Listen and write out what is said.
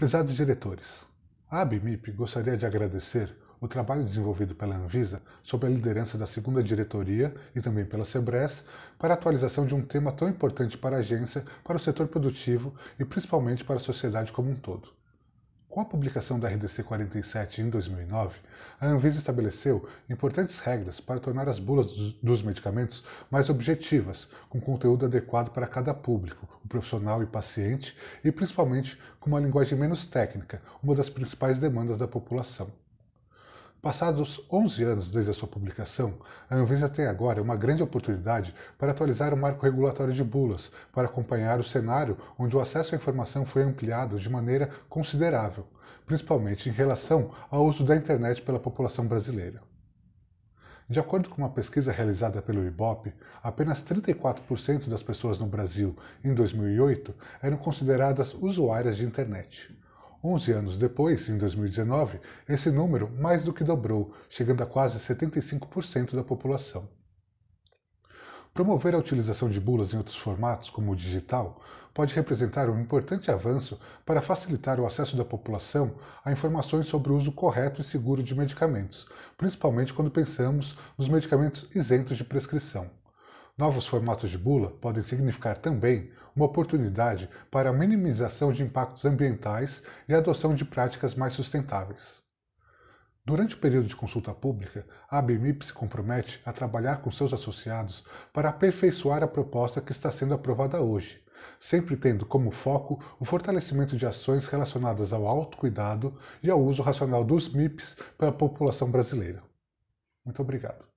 Prezados diretores, a ABMIP gostaria de agradecer o trabalho desenvolvido pela Anvisa sob a liderança da segunda diretoria e também pela Sebres para a atualização de um tema tão importante para a agência, para o setor produtivo e principalmente para a sociedade como um todo. Com a publicação da RDC 47 em 2009, a Anvisa estabeleceu importantes regras para tornar as bulas dos medicamentos mais objetivas, com conteúdo adequado para cada público, o profissional e paciente, e principalmente com uma linguagem menos técnica, uma das principais demandas da população. Passados 11 anos desde a sua publicação, a Anvisa tem agora uma grande oportunidade para atualizar o marco regulatório de bulas, para acompanhar o cenário onde o acesso à informação foi ampliado de maneira considerável, principalmente em relação ao uso da internet pela população brasileira. De acordo com uma pesquisa realizada pelo IBOP, apenas 34% das pessoas no Brasil em 2008 eram consideradas usuárias de internet. 11 anos depois, em 2019, esse número mais do que dobrou, chegando a quase 75% da população. Promover a utilização de bulas em outros formatos, como o digital, pode representar um importante avanço para facilitar o acesso da população a informações sobre o uso correto e seguro de medicamentos, principalmente quando pensamos nos medicamentos isentos de prescrição. Novos formatos de bula podem significar também uma oportunidade para a minimização de impactos ambientais e a adoção de práticas mais sustentáveis. Durante o período de consulta pública, a ABMIP se compromete a trabalhar com seus associados para aperfeiçoar a proposta que está sendo aprovada hoje, sempre tendo como foco o fortalecimento de ações relacionadas ao autocuidado e ao uso racional dos MIPs pela população brasileira. Muito obrigado.